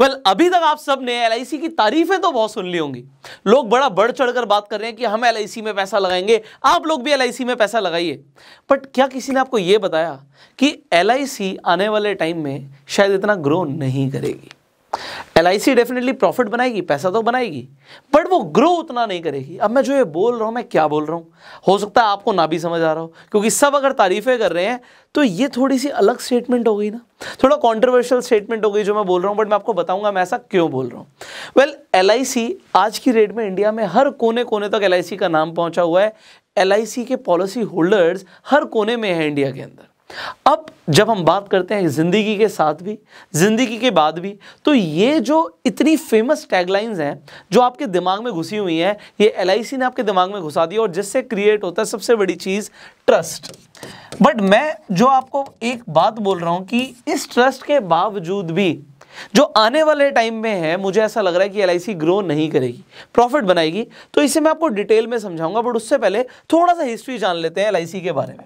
well well, अभी तक आप सब ने एल की तारीफें तो बहुत सुन ली होंगी लोग बड़ा बढ़ चढ़कर बात कर रहे हैं कि हम एल में पैसा लगाएंगे आप लोग भी एल में पैसा लगाइए बट क्या किसी ने आपको ये बताया कि एल आने वाले टाइम में शायद इतना ग्रो नहीं करेगी एल डेफिनेटली प्रॉफिट बनाएगी पैसा तो बनाएगी बट वो ग्रो उतना नहीं करेगी अब मैं जो ये बोल रहा हूँ मैं क्या बोल रहा हूँ हो सकता है आपको ना भी समझ आ रहा हो क्योंकि सब अगर तारीफ़ें कर रहे हैं तो ये थोड़ी सी अलग स्टेटमेंट हो गई ना थोड़ा कॉन्ट्रोवर्शियल स्टेटमेंट हो गई जो मैं बोल रहा हूँ बट मैं आपको बताऊँगा मैं ऐसा क्यों बोल रहा हूँ वेल एल आज की रेट में इंडिया में हर कोने कोने तक एल का नाम पहुँचा हुआ है एल के पॉलिसी होल्डर्स हर कोने में है इंडिया के अंदर अब जब हम बात करते हैं ज़िंदगी के साथ भी ज़िंदगी के बाद भी तो ये जो इतनी फेमस टैगलाइंस हैं जो आपके दिमाग में घुसी हुई हैं ये एल ने आपके दिमाग में घुसा दी और जिससे क्रिएट होता है सबसे बड़ी चीज़ ट्रस्ट बट मैं जो आपको एक बात बोल रहा हूं कि इस ट्रस्ट के बावजूद भी जो आने वाले टाइम में है मुझे ऐसा लग रहा है कि एल ग्रो नहीं करेगी प्रॉफिट बनाएगी तो इसे मैं आपको डिटेल में समझाऊंगा बट उससे पहले थोड़ा सा हिस्ट्री जान लेते हैं एल के बारे में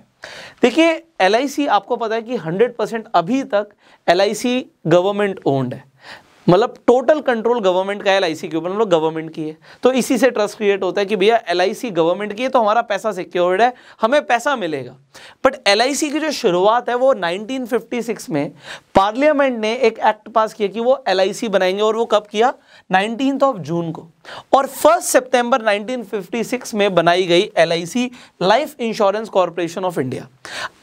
देखिए एल आपको पता है कि 100 परसेंट अभी तक एल गवर्नमेंट ओन्ड है मतलब टोटल कंट्रोल गवर्नमेंट का आई सी के ऊपर मतलब गवर्नमेंट की है तो इसी से ट्रस्ट क्रिएट होता है कि भैया एल आई सी गवर्नमेंट की है तो हमारा पैसा सिक्योर्ड है हमें पैसा मिलेगा बट एल आई सी की जो शुरुआत है वो 1956 में पार्लियामेंट ने एक एक्ट पास किया कि वो एल आई सी बनाएंगे और वो कब किया नाइनटीन ऑफ जून को और फर्स्ट सितंबर 1956 में बनाई गई L I C life insurance corporation of India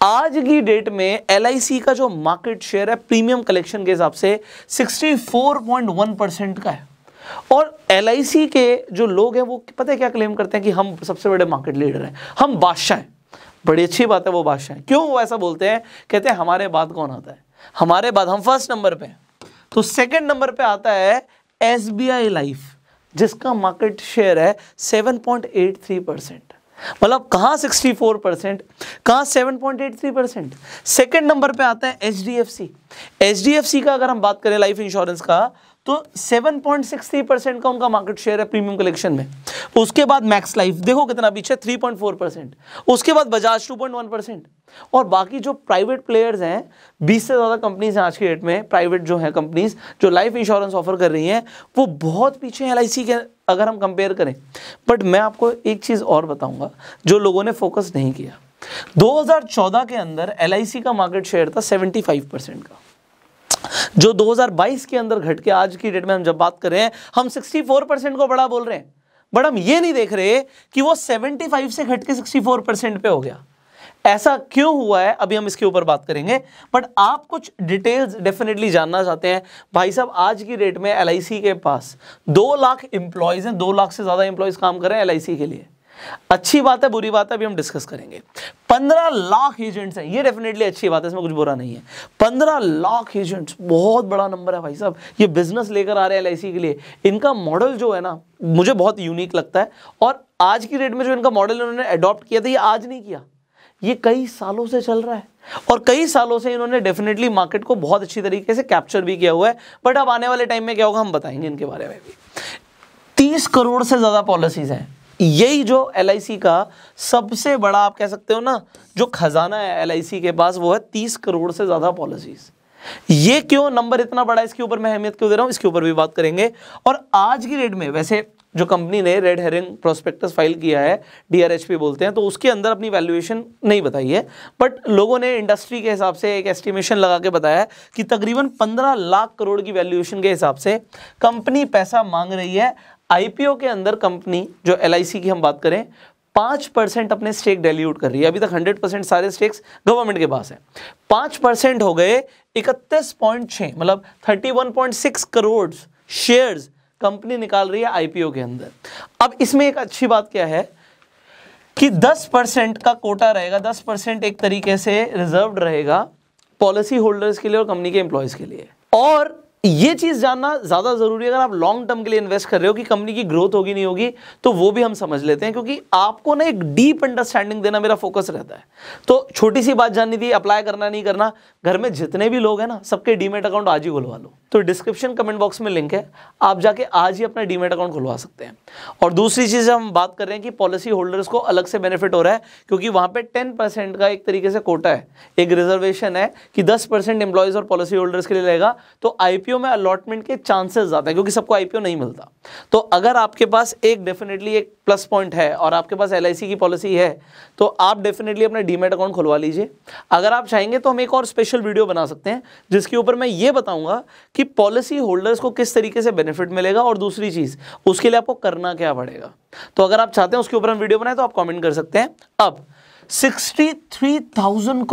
आज की डेट में एल आई सी का जो मार्केट शेयर है प्रीमियम कलेक्शन के हिसाब से सिक्सटी फोर 4.1 परसेंट का है और एल के जो लोग हैं वो पता है क्या क्लेम करते हैं कि हम सबसे बड़े मार्केट लीडर हैं हम बादशाह हैं बड़ी अच्छी बात है वो बादशाह हैं क्यों वो ऐसा बोलते हैं कहते हैं हमारे बाद कौन आता है हमारे बाद हम फर्स्ट नंबर पे हैं तो सेकेंड नंबर पे आता है एस लाइफ जिसका मार्केट शेयर है सेवन परसेंट मतलब कहाँ 64 परसेंट कहाँ 7.83 परसेंट सेकेंड नंबर पे आता है H D F C H D F C का अगर हम बात करें लाइफ इंश्योरेंस का तो 7.63 परसेंट का उनका मार्केट शेयर है प्रीमियम कलेक्शन में उसके बाद मैक्स लाइफ देखो कितना पीछे 3.4 परसेंट उसके बाद बजाज 2.1 परसेंट और बाकी जो प्राइवेट प्लेयर्स हैं 20 से ज़्यादा कंपनीज हैं आज के डेट में प्राइवेट जो है कंपनीज जो लाइफ इंश्योरेंस ऑफर कर रही हैं वो बहुत पीछे हैं एल के अगर हम कंपेयर करें बट मैं आपको एक चीज़ और बताऊंगा जो लोगों ने फोकस नहीं किया 2014 के अंदर एल का मार्केट शेयर था 75 परसेंट का जो 2022 के अंदर घट के आज की डेट में हम जब बात कर रहे हैं हम 64 परसेंट को बड़ा बोल रहे हैं बट हम ये नहीं देख रहे कि वो 75 से घट के 64 परसेंट पे हो गया ऐसा क्यों हुआ है अभी हम इसके ऊपर बात करेंगे बट आप कुछ डिटेल्स डेफिनेटली जानना चाहते हैं भाई साहब आज की डेट में एल के पास दो लाख एम्प्लॉयज़ हैं दो लाख से ज़्यादा एम्प्लॉयज़ काम कर रहे हैं एल के लिए अच्छी बात है बुरी बात है अभी हम डिस्कस करेंगे पंद्रह लाख एजेंट्स हैं ये डेफिनेटली अच्छी बात है इसमें कुछ बुरा नहीं है पंद्रह लाख एजेंट्स बहुत बड़ा नंबर है भाई साहब ये बिजनेस लेकर आ रहे हैं एल के लिए इनका मॉडल जो है ना मुझे बहुत यूनिक लगता है और आज की डेट में जो इनका मॉडल इन्होंने अडॉप्ट किया था ये आज नहीं किया ये कई सालों से चल रहा है और कई सालों से इन्होंने डेफिनेटली मार्केट को बहुत अच्छी तरीके से कैप्चर भी किया हुआ है बट अब आने वाले टाइम में क्या होगा हम बताएंगे इनके बारे में भी तीस करोड़ से ज़्यादा पॉलिसीज़ हैं यही जो एल का सबसे बड़ा आप कह सकते हो ना जो खजाना है एल के पास वो है तीस करोड़ से ज़्यादा पॉलिसीज़ ये क्यों नंबर इतना बड़ा इसके ऊपर मैं अहमियत क्यों दे रहा हूं इसके ऊपर भी बात करेंगे और आज की डेट में वैसे जो कंपनी ने रेड हेरिंग प्रोस्पेक्टस फाइल किया है डीआरएचपी बोलते हैं तो उसके अंदर अपनी वैल्यूएशन नहीं बताई है बट लोगों ने इंडस्ट्री के हिसाब से एक एस्टिमेशन लगा के बताया कि तकरीबन 15 लाख करोड़ की वैल्यूएशन के हिसाब से कंपनी पैसा मांग रही है आईपीओ के अंदर कंपनी जो एल की हम बात करें पांच परसेंट अपने स्टेक डेल्यूट कर रही है अभी तक हंड्रेड परसेंट सारे स्टेक्स गवर्नमेंट के पास है पांच परसेंट हो गए इकतीस पॉइंट छ मतलब thirty one point six crore shares company निकाल रही है आईपीओ के अंदर अब इसमें एक अच्छी बात क्या है कि दस परसेंट का कोटा रहेगा दस परसेंट एक तरीके से रिजर्व रहेगा पॉलिसी होल्डर्स के लिए और कंपनी के एम्प्लॉयज़ के लिए और ये चीज़ जानना ज़्यादा ज़रूरी है अगर आप लॉन्ग टर्म के लिए इन्वेस्ट कर रहे हो कि कंपनी की ग्रोथ होगी नहीं होगी तो वो भी हम समझ लेते हैं क्योंकि आपको ना एक डीप अंडरस्टैंडिंग देना मेरा फोकस रहता है तो छोटी सी बात जाननी थी अप्लाई करना नहीं करना घर में जितने भी लोग हैं ना सबके डीमेट अकाउंट आज ही खुलवा लो तो डिस्क्रिप्शन कमेंट बॉक्स में लिंक है आप जाके आज ही अपना डीमेट अकाउंट खुलवा सकते हैं और दूसरी चीज़ हम बात कर रहे हैं कि पॉलिसी होल्डर्स को अलग से बेनिफिट हो रहा है क्योंकि वहां पर टेन परसेंट का एक तरीके से कोटा है एक रिजर्वेशन है कि दस परसेंट एम्प्लॉयज़ और पॉलिसी होल्डर्स के लिए रहेगा तो आई आईपीओ में अलॉटमेंट के चांसेस ज़्यादा है क्योंकि सबको आईपीओ नहीं मिलता तो अगर आपके पास एक डेफिनेटली एक प्लस पॉइंट है और आपके पास एल की पॉलिसी है तो आप डेफिनेटली अपना डीमेट अकाउंट खुलवा लीजिए अगर आप चाहेंगे तो हम एक और स्पेशल वीडियो बना सकते हैं जिसके ऊपर मैं ये बताऊंगा कि पॉलिसी होल्डर्स को किस तरीके से बेनिफिट मिलेगा और दूसरी चीज़ उसके लिए आपको करना क्या पड़ेगा तो अगर आप चाहते हैं उसके ऊपर हम वीडियो बनाए तो आप कॉमेंट कर सकते हैं अब सिक्सटी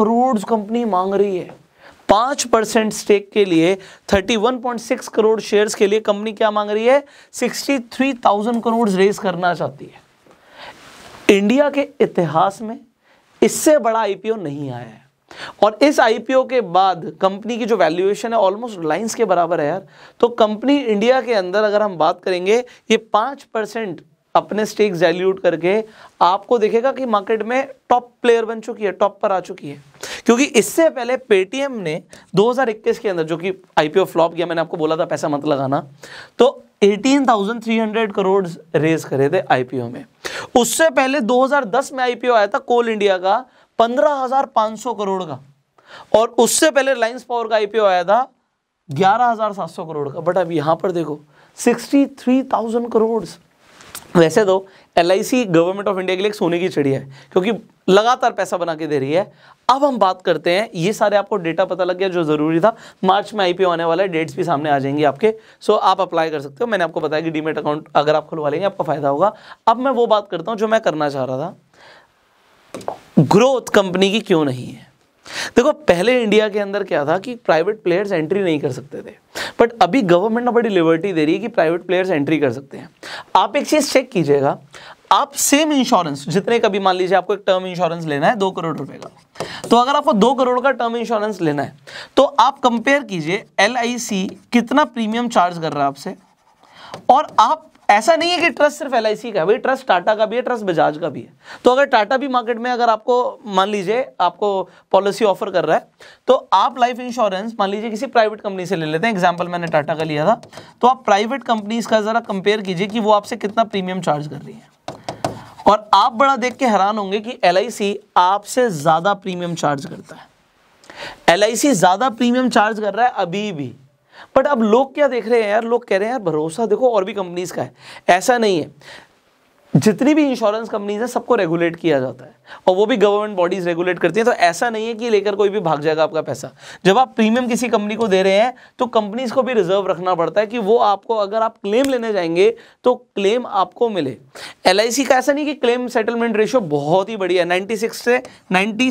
करोड़ कंपनी मांग रही है पांच परसेंट स्टेक के लिए 31.6 करोड़ शेयर्स के लिए कंपनी क्या मांग रही है 63,000 करोड़ रेस करना चाहती है इंडिया के इतिहास में इससे बड़ा आईपीओ नहीं आया है और इस आईपीओ के बाद कंपनी की जो वैल्यूएशन है ऑलमोस्ट रिलायंस के बराबर है यार तो कंपनी इंडिया के अंदर अगर हम बात करेंगे ये पांच परसेंट अपने स्टेक डाइल्यूट करके आपको देखेगा कि मार्केट में टॉप प्लेयर बन चुकी है टॉप पर आ चुकी है क्योंकि इससे पहले पेटीएम ने 2021 के अंदर जो कि आईपीओ फ्लॉप किया मैंने आपको बोला था पैसा मत लगाना तो 18,300 करोड़ रेज करे थे आईपीओ में उससे पहले 2010 में आईपीओ आया था कोल इंडिया का 15,500 करोड़ का और उससे पहले रिलायंस पावर का आईपीओ आया था ग्यारह करोड़ का बट अब यहां पर देखो सिक्सटी करोड़ वैसे तो एल गवर्नमेंट ऑफ इंडिया के लिए सोने की चिड़िया है क्योंकि लगातार पैसा बना के दे रही है अब हम बात करते हैं ये सारे आपको डेटा पता लग गया जो ज़रूरी था मार्च में आईपीओ आने वाला है डेट्स भी सामने आ जाएंगी आपके सो आप अप्लाई कर सकते हो मैंने आपको बताया कि डीमेट अकाउंट अगर आप खुलवा लेंगे आपका फ़ायदा होगा अब मैं वो बात करता हूँ जो मैं करना चाह रहा था ग्रोथ कंपनी की क्यों नहीं है देखो पहले इंडिया के अंदर क्या था कि प्राइवेट प्लेयर्स एंट्री नहीं कर सकते थे बट अभी गवर्नमेंट ने बड़ी लिबर्टी दे रही है कि प्राइवेट प्लेयर्स एंट्री कर सकते हैं आप एक चीज़ चेक कीजिएगा आप सेम इंश्योरेंस जितने का भी मान लीजिए आपको एक टर्म इंश्योरेंस लेना है दो करोड़ रुपए का तो अगर आपको दो करोड़ का टर्म इंश्योरेंस लेना है तो आप कंपेयर कीजिए एल कितना प्रीमियम चार्ज कर रहा है आपसे और आप ऐसा नहीं है कि ट्रस्ट सिर्फ एल का है भाई ट्रस्ट टाटा का भी है ट्रस्ट बजाज का भी है तो अगर टाटा भी मार्केट में अगर आपको मान लीजिए आपको पॉलिसी ऑफर कर रहा है तो आप लाइफ इंश्योरेंस मान लीजिए किसी प्राइवेट कंपनी से ले लेते हैं एग्जाम्पल मैंने टाटा का लिया था तो आप प्राइवेट कंपनीज का ज़रा कंपेयर कीजिए कि वो आपसे कितना प्रीमियम चार्ज कर रही है और आप बड़ा देख के हैरान होंगे कि एल आपसे ज़्यादा प्रीमियम चार्ज करता है एल ज़्यादा प्रीमियम चार्ज कर रहा है अभी भी बट अब लोग क्या देख रहे हैं यार लोग कह रहे हैं यार भरोसा देखो और भी कंपनीज का है ऐसा नहीं है जितनी भी इंश्योरेंस कंपनीज है सबको रेगुलेट किया जाता है और वो भी गवर्नमेंट बॉडीज रेगुलेट करती हैं तो ऐसा नहीं है कि लेकर कोई भी भाग जाएगा आपका पैसा जब आप प्रीमियम किसी कंपनी को दे रहे हैं तो कंपनीज को भी रिजर्व रखना पड़ता है कि वो आपको अगर आप क्लेम लेने जाएंगे तो क्लेम आपको मिले एल का ऐसा नहीं कि क्लेम सेटलमेंट रेशियो बहुत ही बढ़िया है नाइन्टी से नाइन्टी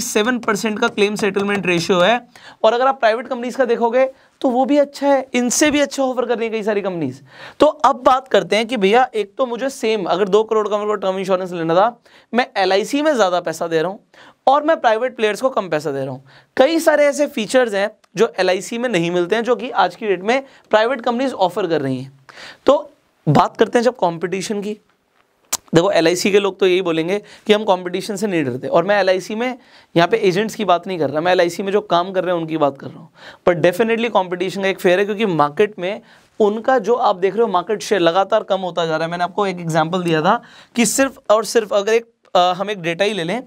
का क्लेम सेटलमेंट रेशियो है और अगर आप प्राइवेट कंपनीज का देखोगे तो वो भी अच्छा है इनसे भी अच्छा ऑफर कर रही है कई सारी कंपनीज तो अब बात करते हैं कि भैया एक तो मुझे सेम अगर दो करोड़ का मेरे को टर्म इंश्योरेंस लेना था मैं एल में ज़्यादा पैसा दे रहा हूँ और मैं प्राइवेट प्लेयर्स को कम पैसा दे रहा हूँ कई सारे ऐसे फीचर्स हैं जो एल में नहीं मिलते हैं जो कि आज की डेट में प्राइवेट कंपनीज ऑफर कर रही हैं तो बात करते हैं जब कॉम्पिटिशन की देखो एल के लोग तो यही बोलेंगे कि हम कंपटीशन से नहीं डरते और मैं एल में यहाँ पे एजेंट्स की बात नहीं कर रहा मैं एल में जो काम कर रहे हैं उनकी बात कर रहा हूँ पर डेफिनेटली कंपटीशन का एक फेयर है क्योंकि मार्केट में उनका जो आप देख रहे हो मार्केट शेयर लगातार कम होता जा रहा है मैंने आपको एक एग्जाम्पल दिया था कि सिर्फ और सिर्फ अगर एक आ, हम एक डेटा ही ले लें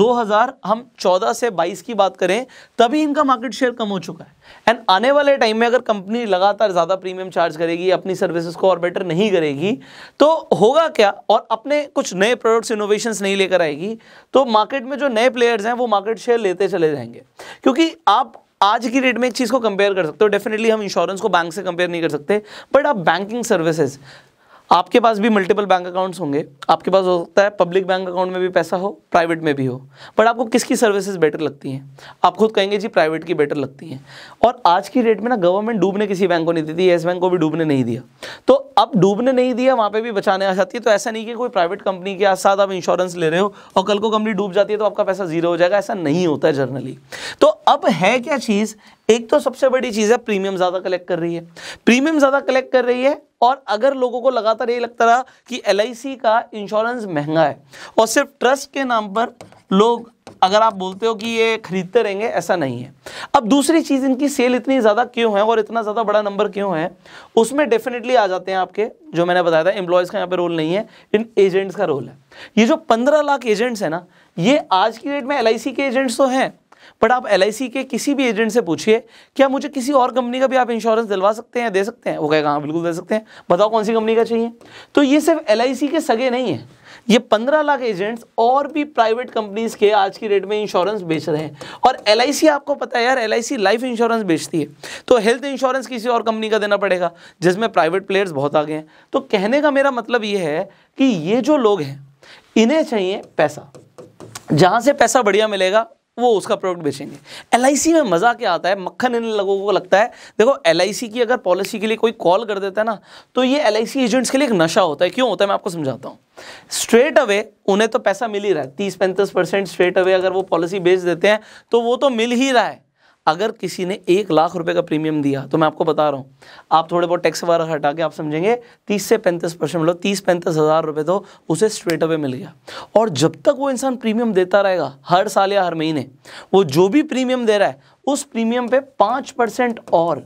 2000 हम 14 से 22 की बात करें तभी इनका मार्केट शेयर कम हो चुका है एंड आने वाले टाइम में अगर कंपनी लगातार ज़्यादा प्रीमियम चार्ज करेगी अपनी सर्विसेज को और बेटर नहीं करेगी तो होगा क्या और अपने कुछ नए प्रोडक्ट्स इनोवेशंस नहीं लेकर आएगी तो मार्केट में जो नए प्लेयर्स हैं वो मार्केट शेयर लेते चले जाएंगे क्योंकि आप आज की डेट में एक चीज़ को कंपेयर कर सकते हो डेफिनेटली हम इंश्योरेंस को बैंक से कंपेयर नहीं कर सकते बट आप बैंकिंग सर्विसेज आपके पास भी मल्टीपल बैंक अकाउंट्स होंगे आपके पास हो सकता है पब्लिक बैंक अकाउंट में भी पैसा हो प्राइवेट में भी हो बट आपको किसकी सर्विसेज बेटर लगती हैं आप खुद कहेंगे जी प्राइवेट की बेटर लगती हैं और आज की डेट में ना गवर्नमेंट डूबने किसी बैंक को नहीं देती येस बैंक को भी डूबने नहीं दिया तो अब डूबने नहीं दिया वहाँ पर भी बचाने आ जाती है तो ऐसा नहीं कि कोई प्राइवेट कंपनी के साथ आप इंश्योरेंस ले रहे हो और कल को कंपनी डूब जाती है तो आपका पैसा जीरो हो जाएगा ऐसा नहीं होता है जर्नली तो अब है क्या चीज़ एक तो सबसे बड़ी चीज़ है प्रीमियम ज़्यादा कलेक्ट कर रही है प्रीमियम ज़्यादा कलेक्ट कर रही है और अगर लोगों को लगातार ये लगता रहा कि एल का इंश्योरेंस महंगा है और सिर्फ ट्रस्ट के नाम पर लोग अगर आप बोलते हो कि ये खरीदते रहेंगे ऐसा नहीं है अब दूसरी चीज़ इनकी सेल इतनी ज़्यादा क्यों है और इतना ज़्यादा बड़ा नंबर क्यों है उसमें डेफिनेटली आ जाते हैं आपके जो मैंने बताया था एम्प्लॉयज़ का यहाँ पे रोल नहीं है इन एजेंट्स का रोल है ये जो पंद्रह लाख एजेंट्स है ना ये आज की डेट में एल के एजेंट्स तो हैं बट आप एल के किसी भी एजेंट से पूछिए क्या मुझे किसी और कंपनी का भी आप इंश्योरेंस दिलवा सकते हैं दे सकते हैं वो कहेगा हाँ बिल्कुल दे सकते हैं बताओ कौन सी कंपनी का चाहिए तो ये सिर्फ एल के सगे नहीं है ये पंद्रह लाख एजेंट्स और भी प्राइवेट कंपनीज के आज की डेट में इंश्योरेंस बेच रहे हैं और एल आपको पता है यार एल लाइफ इंश्योरेंस बेचती है तो हेल्थ इंश्योरेंस किसी और कंपनी का देना पड़ेगा जिसमें प्राइवेट प्लेयर्स बहुत आगे हैं तो कहने का मेरा मतलब ये है कि ये जो लोग हैं इन्हें चाहिए पैसा जहां से पैसा बढ़िया मिलेगा वो उसका प्रोडक्ट बेचेंगे एल में मज़ा क्या आता है मक्खन इन लोगों को लगता है देखो एल की अगर पॉलिसी के लिए कोई कॉल कर देता है ना तो ये एल एजेंट्स के लिए एक नशा होता है क्यों होता है मैं आपको समझाता हूँ स्ट्रेट अवे उन्हें तो पैसा मिल ही रहा है तीस पैंतीस परसेंट स्ट्रेट अवे अगर वो पॉलिसी बेच देते हैं तो वो तो मिल ही रहा है अगर किसी ने एक लाख रुपए का प्रीमियम दिया तो मैं आपको बता रहा हूँ आप थोड़े बहुत टैक्स वगैरह हटा के आप समझेंगे तीस से पैंतीस परसेंट मतलब तीस पैंतीस हज़ार रुपये तो उसे स्ट्रेट अवे मिल गया और जब तक वो इंसान प्रीमियम देता रहेगा हर साल या हर महीने वो जो भी प्रीमियम दे रहा है उस प्रीमियम पे पाँच परसेंट और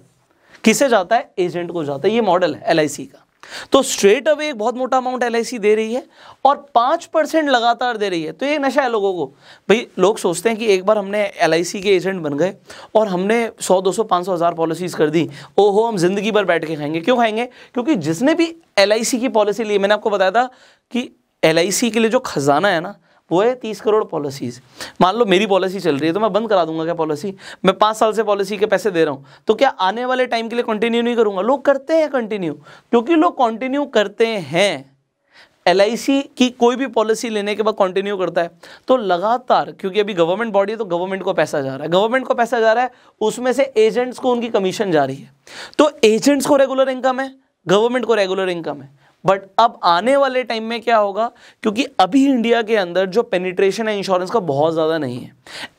किसे जाता है एजेंट को जाता है ये मॉडल है एल का तो स्ट्रेट अवे एक बहुत मोटा अमाउंट एल दे रही है और पांच परसेंट लगातार दे रही है तो ये नशा है लोगों को भाई लोग सोचते हैं कि एक बार हमने एल के एजेंट बन गए और हमने सौ दो सौ पाँच सौ हज़ार पॉलिसीज़ कर दी ओहो हम जिंदगी भर बैठ के खाएंगे क्यों खाएंगे क्योंकि जिसने भी एल की पॉलिसी ली मैंने आपको बताया था कि एल के लिए जो खजाना है ना वो है तीस करोड़ पॉलिसीज़ मान लो मेरी पॉलिसी चल रही है तो मैं बंद करा दूंगा क्या पॉलिसी मैं पाँच साल से पॉलिसी के पैसे दे रहा हूँ तो क्या आने वाले टाइम के लिए कंटिन्यू नहीं करूँगा लोग करते हैं कंटिन्यू क्योंकि लोग कंटिन्यू करते हैं एल की कोई भी पॉलिसी लेने के बाद कंटिन्यू करता है तो लगातार क्योंकि अभी गवर्नमेंट बॉडी है तो गवर्नमेंट को पैसा जा रहा है गवर्नमेंट को पैसा जा रहा है उसमें से एजेंट्स को उनकी कमीशन जा रही है तो एजेंट्स को रेगुलर इनकम है गवर्नमेंट को रेगुलर इनकम है बट अब आने वाले टाइम में क्या होगा क्योंकि अभी इंडिया के अंदर जो पेनिट्रेशन है इंश्योरेंस का बहुत ज़्यादा नहीं है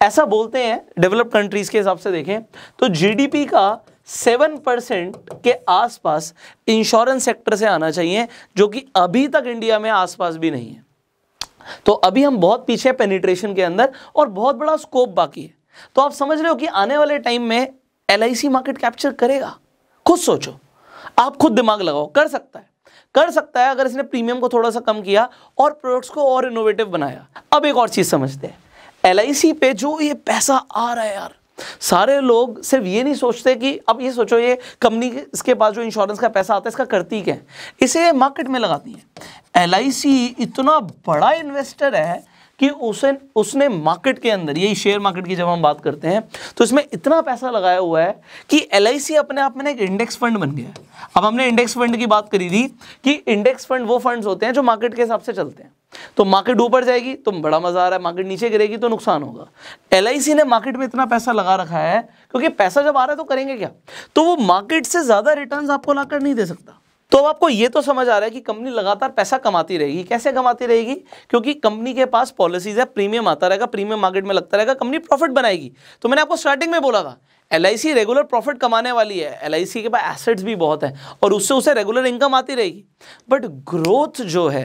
ऐसा बोलते हैं डेवलप कंट्रीज़ के हिसाब से देखें तो जीडीपी का सेवन परसेंट के आसपास इंश्योरेंस सेक्टर से आना चाहिए जो कि अभी तक इंडिया में आसपास भी नहीं है तो अभी हम बहुत पीछे पेनिट्रेशन के अंदर और बहुत बड़ा स्कोप बाकी है तो आप समझ रहे हो कि आने वाले टाइम में एल मार्केट कैप्चर करेगा खुद सोचो आप खुद दिमाग लगाओ कर सकता है कर सकता है अगर इसने प्रीमियम को थोड़ा सा कम किया और प्रोडक्ट्स को और इनोवेटिव बनाया अब एक और चीज़ समझते हैं एल पे जो ये पैसा आ रहा है यार सारे लोग सिर्फ ये नहीं सोचते कि अब ये सोचो ये कंपनी इसके पास जो इंश्योरेंस का पैसा आता है इसका करती क्या है इसे मार्केट में लगाती है एल इतना बड़ा इन्वेस्टर है कि उसे उसने मार्केट के अंदर यही शेयर मार्केट की जब हम बात करते हैं तो इसमें इतना पैसा लगाया हुआ है कि एल अपने आप में एक इंडेक्स फंड बन गया है अब हमने इंडेक्स फंड की बात करी थी कि इंडेक्स फंड वो फंड्स होते हैं जो मार्केट के हिसाब से चलते हैं तो मार्केट ऊपर जाएगी तो बड़ा मजा आ रहा है मार्केट नीचे गिरेगी तो नुकसान होगा एल ने मार्केट में इतना पैसा लगा रखा है क्योंकि पैसा जब आ रहा है तो करेंगे क्या तो वो मार्केट से ज़्यादा रिटर्न आपको लाकर नहीं दे सकता तो अब आपको ये तो समझ आ रहा है कि कंपनी लगातार पैसा कमाती रहेगी कैसे कमाती रहेगी क्योंकि कंपनी के पास पॉलिसीज है प्रीमियम आता रहेगा प्रीमियम मार्केट में लगता रहेगा कंपनी प्रॉफिट बनाएगी तो मैंने आपको स्टार्टिंग में बोला था एल रेगुलर प्रॉफिट कमाने वाली है एल के पास एसेट्स भी बहुत है और उससे उसे रेगुलर इनकम आती रहेगी बट ग्रोथ जो है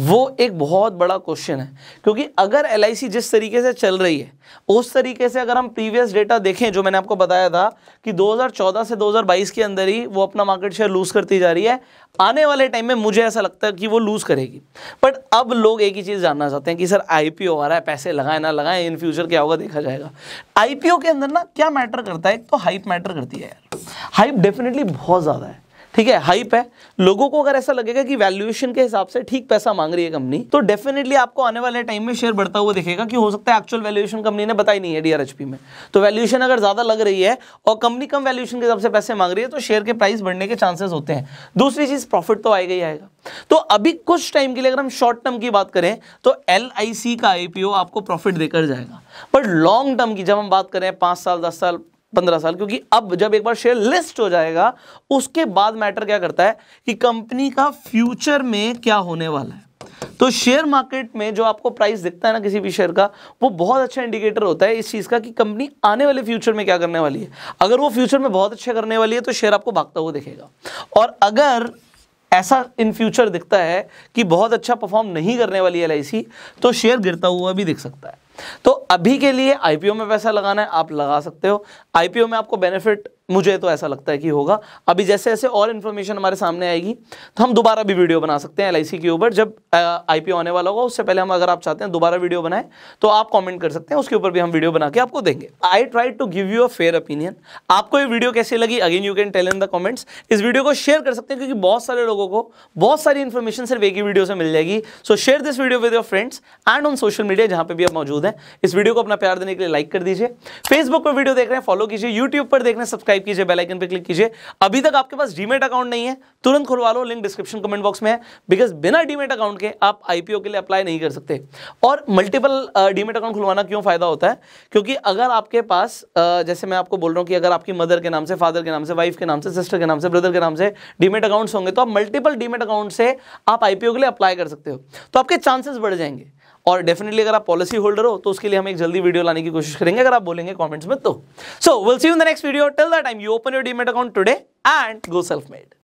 वो एक बहुत बड़ा क्वेश्चन है क्योंकि अगर एल जिस तरीके से चल रही है उस तरीके से अगर हम प्रीवियस डेटा देखें जो मैंने आपको बताया था कि 2014 से 2022 के अंदर ही वो अपना मार्केट शेयर लूज़ करती जा रही है आने वाले टाइम में मुझे ऐसा लगता है कि वो लूज़ करेगी बट अब लोग एक ही चीज़ जानना चाहते हैं कि सर आई आ रहा है पैसे लगाए ना लगाए इन फ्यूचर क्या होगा देखा जाएगा आई के अंदर ना क्या मैटर करता है एक तो हाइप मैटर करती है यार हाइप डेफिनेटली बहुत ज़्यादा है ठीक है हाइप है लोगों को अगर ऐसा लगेगा कि वैल्यूएशन के हिसाब से ठीक पैसा मांग रही है कंपनी तो डेफिनेटली आपको आने वाले टाइम में शेयर बढ़ता हुआ दिखेगा कि हो सकता है एक्चुअल वैल्यूएशन कंपनी ने बताई नहीं है डीआरएचपी में तो वैल्यूएशन अगर ज्यादा लग रही है और कंपनी कम वैल्यूएशन के हिसाब से पैसे मांग रही है तो शेयर के प्राइस बढ़ने के चांसेस होते हैं दूसरी चीज प्रॉफिट तो आएगा ही आएगा तो अभी कुछ टाइम के लिए अगर हम शॉर्ट टर्म की बात करें तो एल का आईपीओ आपको प्रॉफिट देकर जाएगा बट लॉन्ग टर्म की जब हम बात करें पांच साल दस साल पंद्रह साल क्योंकि अब जब एक बार शेयर लिस्ट हो जाएगा उसके बाद मैटर क्या करता है कि कंपनी का फ्यूचर में क्या होने वाला है तो शेयर मार्केट में जो आपको प्राइस दिखता है ना किसी भी शेयर का वो बहुत अच्छा इंडिकेटर होता है इस चीज़ का कि कंपनी आने वाले फ्यूचर में क्या करने वाली है अगर वो फ्यूचर में बहुत अच्छा करने वाली है तो शेयर आपको भागता हुआ दिखेगा और अगर ऐसा इन फ्यूचर दिखता है कि बहुत अच्छा परफॉर्म नहीं करने वाली एल तो शेयर गिरता हुआ भी दिख सकता है तो अभी के लिए आईपीओ में पैसा लगाना है आप लगा सकते हो आईपीओ में आपको बेनिफिट मुझे तो ऐसा लगता है कि होगा अभी जैसे जैसे और इन्फॉर्मेशन हमारे सामने आएगी तो हम दोबारा भी वीडियो बना सकते हैं एल के ऊपर जब आई आने वाला होगा उससे पहले हम अगर आप चाहते हैं दोबारा वीडियो बनाए तो आप कॉमेंट कर सकते हैं उसके ऊपर भी हम वीडियो बना के आपको देंगे I try to give you a fair opinion आपको ये वीडियो कैसे लगी again you can tell in the comments इस वीडियो को शेयर कर सकते हैं क्योंकि बहुत सारे लोगों को बहुत सारी इन्फॉर्मेशन सिर्फ एक ही वीडियो से मिल जाएगी so share this video with your friends and on social media जहाँ पर भी आप मौजूद हैं इस वीडियो को अपना प्यार देने के लिए लाइक कर दीजिए फेसबुक पर वीडियो देख रहे हैं फॉलो कीजिए यूट्यूब पर देख रहे हैं सब्सक्राइब सब्सक्राइब कीजिए बेल आइकन पर क्लिक कीजिए अभी तक आपके पास डीमेट अकाउंट नहीं है तुरंत खुलवा लो लिंक डिस्क्रिप्शन कमेंट बॉक्स में है बिकॉज बिना डीमेट अकाउंट के आप आईपीओ के लिए अप्लाई नहीं कर सकते और मल्टीपल डीमेट अकाउंट खुलवाना क्यों फायदा होता है क्योंकि अगर आपके पास uh, जैसे मैं आपको बोल रहा हूँ कि अगर आपकी मदर के नाम से फादर के नाम से वाइफ के नाम से सिस्टर के नाम से ब्रदर के नाम से डीमेट अकाउंट्स होंगे तो आप मल्टीपल डीमेट अकाउंट से आप आईपीओ के लिए अप्लाई कर सकते हो तो आपके चांसेस बढ़ जाएंगे और डेफिनेटली अगर आप पॉलिसी होल्डर हो तो उसके लिए हम एक जल्दी वीडियो लाने की कोशिश करेंगे अगर आप बोलेंगे कॉमेंट्स में तो so will see you in the next video till the time you open your demat account today and go self made